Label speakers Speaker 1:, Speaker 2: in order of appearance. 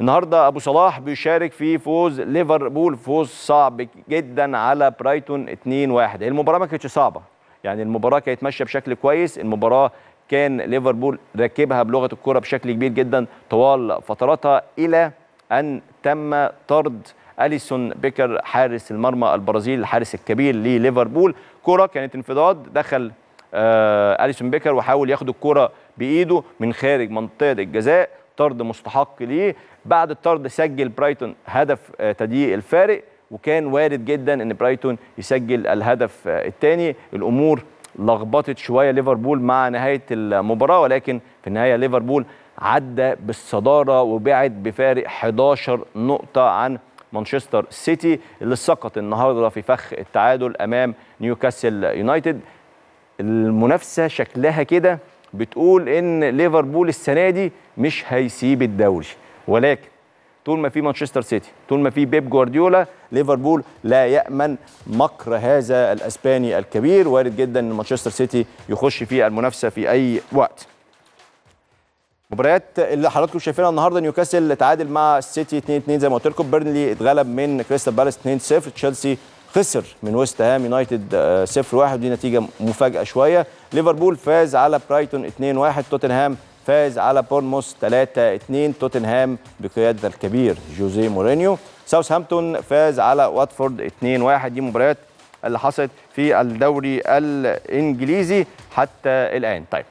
Speaker 1: النهارده ابو صلاح بيشارك في فوز ليفربول فوز صعب جدا على برايتون 2-1 المباراه ما كانتش صعبه يعني المباراه كانت ماشيه بشكل كويس المباراه كان ليفربول راكبها بلغه الكره بشكل كبير جدا طوال فتراتها الى ان تم طرد اليسون بيكر حارس المرمى البرازيل الحارس الكبير لليفربول كره كانت انفضاد دخل آه، اليسون بيكر وحاول ياخد الكره بايده من خارج منطقه الجزاء طرد مستحق ليه بعد الطرد سجل برايتون هدف آه، تضييق الفارق وكان وارد جدا ان برايتون يسجل الهدف آه، الثاني الامور لخبطت شويه ليفربول مع نهايه المباراه ولكن في النهايه ليفربول عدى بالصداره وبعد بفارق 11 نقطه عن مانشستر سيتي اللي سقط النهارده في فخ التعادل امام نيوكاسل يونايتد المنافسه شكلها كده بتقول ان ليفربول السنه دي مش هيسيب الدوري ولكن طول ما في مانشستر سيتي طول ما في بيب جوارديولا ليفربول لا يامن مكر هذا الاسباني الكبير وارد جدا ان مانشستر سيتي يخش في المنافسه في اي وقت مباريات اللي حضراتكم شايفينها النهارده نيوكاسل تعادل مع السيتي 2-2 زي ما قلت لكم بيرنلي اتغلب من كريستال بالاس 2-0 تشيلسي خسر من ويست هام يونايتد 0 آه، 1 ودي نتيجه مفاجاه شويه ليفربول فاز على برايتون 2 1 توتنهام فاز على بورنموث 3 2 توتنهام بقياده الكبير جوزيه مورينيو ساوثهامبتون فاز على واتفورد 2 1 دي مباريات اللي حصلت في الدوري الانجليزي حتى الان طيب